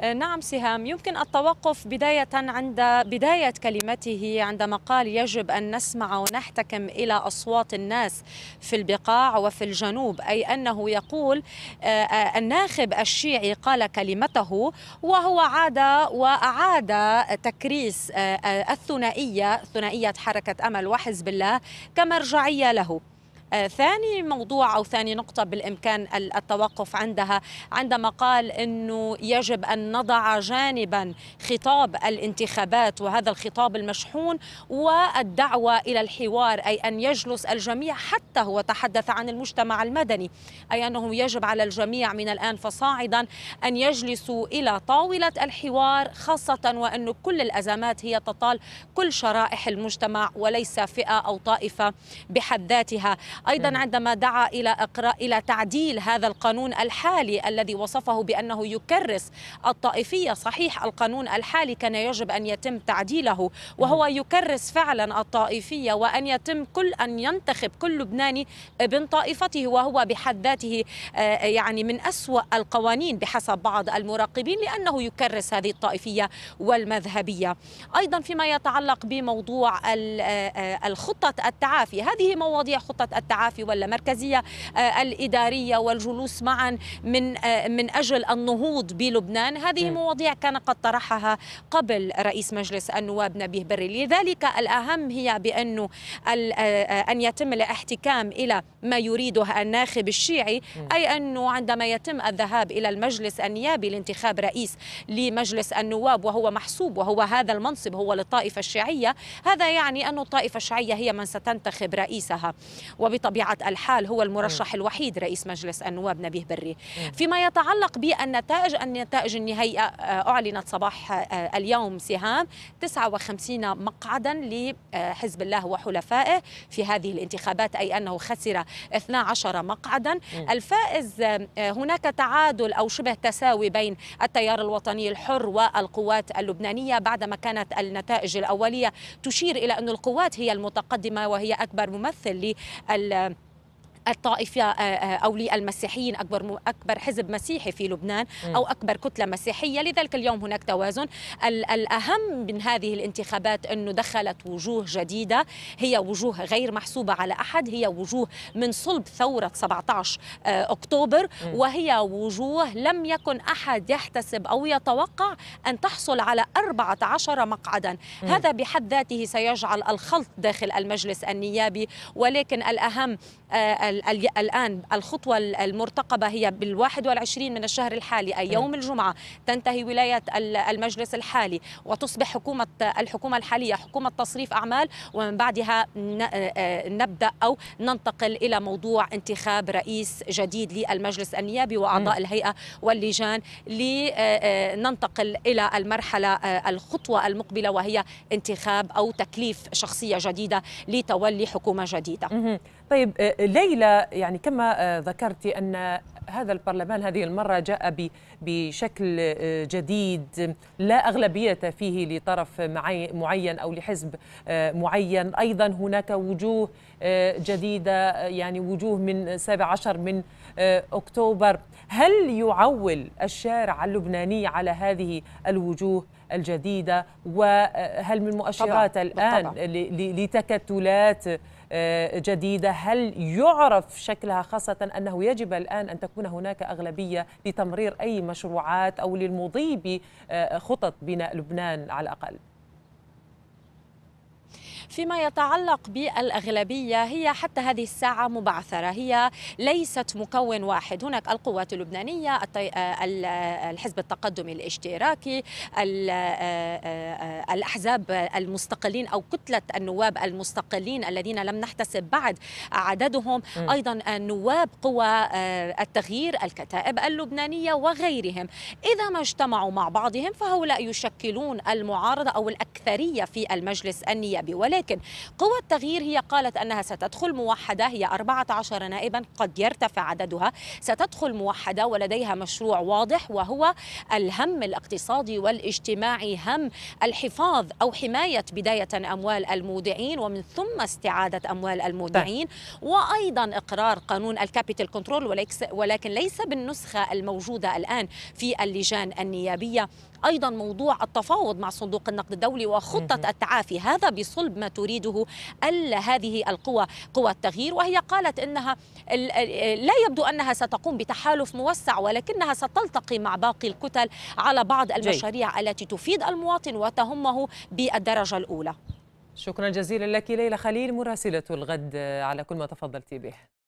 آه، نعم سهام يمكن التوقف بداية عند بداية كلمته عندما قال يجب أن نسمع ونحتكم إلى أصوات الناس في البقاع وفي الجنوب أي أنه يقول آه، آه، الناخب الشيعي قال كلمته وهو عاد وأعاد تكريس الثنائية ثنائية حركة أمل وحزب الله كمرجعية له آه، ثاني موضوع أو ثاني نقطة بالإمكان التوقف عندها عندما قال أنه يجب أن نضع جانبا خطاب الانتخابات وهذا الخطاب المشحون والدعوة إلى الحوار أي أن يجلس الجميع حتى هو تحدث عن المجتمع المدني أي أنه يجب على الجميع من الآن فصاعدا أن يجلسوا إلى طاولة الحوار خاصة وأن كل الأزمات هي تطال كل شرائح المجتمع وليس فئة أو طائفة بحد ذاتها أيضا نعم. عندما دعا إلى إقراء إلى تعديل هذا القانون الحالي الذي وصفه بأنه يكرس الطائفية صحيح القانون الحالي كان يجب أن يتم تعديله وهو نعم. يكرس فعلا الطائفية وأن يتم كل أن ينتخب كل لبناني ابن طائفته وهو بحد ذاته آه، يعني من أسوأ القوانين بحسب بعض المراقبين لأنه يكرس هذه الطائفية والمذهبية أيضا فيما يتعلق بموضوع آه، آه، الخطة التعافي هذه مواضيع خطة التعافي واللامركزية آه، الإدارية والجلوس معا من آه، من أجل النهوض بلبنان هذه مواضيع كان قد طرحها قبل رئيس مجلس النواب نبيه بري لذلك الأهم هي بأنه آه، أن يتم الاحتكام إلى ما يريده الناخب الشيعي أي أنه عندما يتم الذهاب إلى المجلس النيابي لانتخاب رئيس لمجلس النواب وهو محسوب وهو هذا المنصب هو للطائفة الشيعية هذا يعني أن الطائفة الشيعية هي من ستنتخب رئيسها وب وبطبيعة الحال هو المرشح الوحيد رئيس مجلس النواب نبيه بري فيما يتعلق بالنتائج النتائج النهائية آه، أعلنت صباح آه، اليوم سهام 59 مقعدا لحزب الله وحلفائه في هذه الانتخابات أي أنه خسر 12 مقعدا الفائز آه، هناك تعادل أو شبه تساوي بين التيار الوطني الحر والقوات اللبنانية بعدما كانت النتائج الأولية تشير إلى أن القوات هي المتقدمة وهي أكبر ممثل لل ال الطائفة آه، آه، أو للمسيحيين أكبر أكبر حزب مسيحي في لبنان أو أكبر كتلة مسيحية لذلك اليوم هناك توازن الأهم من هذه الانتخابات أنه دخلت وجوه جديدة هي وجوه غير محسوبة على أحد هي وجوه من صلب ثورة 17 آه، أكتوبر وهي وجوه لم يكن أحد يحتسب أو يتوقع أن تحصل على 14 مقعدا هذا بحد ذاته سيجعل الخلط داخل المجلس النيابي ولكن الأهم الآن الخطوة المرتقبة هي بالواحد والعشرين من الشهر الحالي أي يوم الجمعة تنتهي ولاية المجلس الحالي وتصبح حكومة الحكومة الحالية حكومة تصريف أعمال ومن بعدها آه، آه، نبدأ أو ننتقل إلى موضوع انتخاب رئيس جديد للمجلس النيابي وأعضاء الهيئة واللجان لننتقل آه، إلى المرحلة الخطوة المقبلة وهي انتخاب أو تكليف شخصية جديدة لتولي حكومة جديدة طيب آه، ليلى يعني كما آه، ذكرت أن هذا البرلمان هذه المرة جاء بشكل آه، جديد لا أغلبية فيه لطرف معين أو لحزب معين أيضا هناك وجوه جديدة يعني وجوه من 17 من أكتوبر هل يعول الشارع اللبناني على هذه الوجوه الجديدة وهل من مؤشرات طبعا. الآن طبعا. لتكتلات آه، جديدة هل يعرف شكلها خاصة أنه يجب الآن أن تكون هناك أغلبية لتمرير أي مشروعات أو للمضي بخطط آه، بناء لبنان على الأقل فيما يتعلق بالأغلبية هي حتى هذه الساعة مبعثرة هي ليست مكون واحد هناك القوات اللبنانية آه، آه، الحزب التقدمي الاشتراكي آه، الأحزاب المستقلين أو كتلة النواب المستقلين الذين لم نحتسب بعد عددهم أيضا نواب قوى التغيير الكتائب اللبنانية وغيرهم إذا ما اجتمعوا مع بعضهم فهؤلاء يشكلون المعارضة أو الأكثرية في المجلس النيابي ولكن ولكن قوى التغيير هي قالت أنها ستدخل موحدة هي 14 نائبا قد يرتفع عددها ستدخل موحدة ولديها مشروع واضح وهو الهم الاقتصادي والاجتماعي هم الحفاظ أو حماية بداية أموال المودعين ومن ثم استعادة أموال المودعين طيب. وأيضا إقرار قانون الكابيتال كنترول ولكن ليس بالنسخة الموجودة الآن في اللجان النيابية أيضا موضوع التفاوض مع صندوق النقد الدولي وخطة التعافي هذا بصلب ما تريده هذه القوى قوى التغيير وهي قالت أنها لا يبدو أنها ستقوم بتحالف موسع ولكنها ستلتقي مع باقي الكتل على بعض المشاريع جي. التي تفيد المواطن وتهمه بالدرجة الأولى شكرا جزيلا لك ليلى خليل مراسلة الغد على كل ما تفضلت به